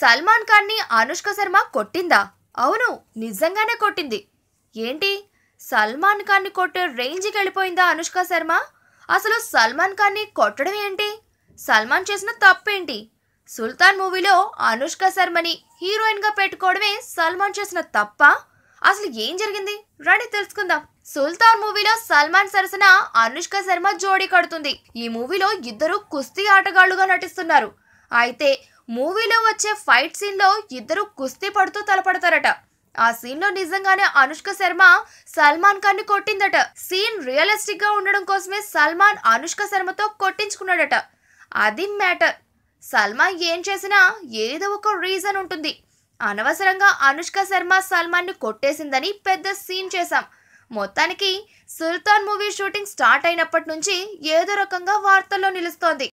సల్మాన్ ఖాన్ని అనుష్క శర్మ కొట్టిందా అవును నిజంగానే కొట్టింది ఏంటి సల్మాన్ ఖాన్ ని కొట్టే రేంజ్కి వెళ్ళిపోయిందా అనుష్క శర్మ అసలు సల్మాన్ ఖాన్ని కొట్టడం ఏంటి సల్మాన్ చేసిన తప్పేంటి సుల్తాన్ మూవీలో అనుష్క శర్మని హీరోయిన్గా పెట్టుకోవడమే సల్మాన్ చేసిన తప్ప అసలు ఏం జరిగింది రండి తెలుసుకుందాం సుల్తాన్ మూవీలో సల్మాన్ సరసన అనుష్క శర్మ జోడీ కడుతుంది ఈ మూవీలో ఇద్దరు కుస్తీ ఆటగాళ్లుగా నటిస్తున్నారు అయితే మూవీలో వచ్చే ఫైట్ సీన్లో ఇద్దరు కుస్తీ పడుతూ తలపడతారట ఆ సీన్ లో నిజంగానే అనుష్క శర్మ సల్మాన్ ఖాన్ ని కొట్టిందట సీన్ రియలిస్టిక్ గా ఉండడం కోసమే సల్మాన్ అనుష్క శర్మతో కొట్టించుకున్నాడట అది మ్యాటర్ సల్మాన్ ఏం చేసినా ఏదో ఒక రీజన్ ఉంటుంది అనవసరంగా అనుష్క శర్మ సల్మాన్ ని కొట్టేసిందని పెద్ద సీన్ చేశాం మొత్తానికి సుల్తాన్ మూవీ షూటింగ్ స్టార్ట్ అయినప్పటి నుంచి ఏదో రకంగా వార్తల్లో నిలుస్తోంది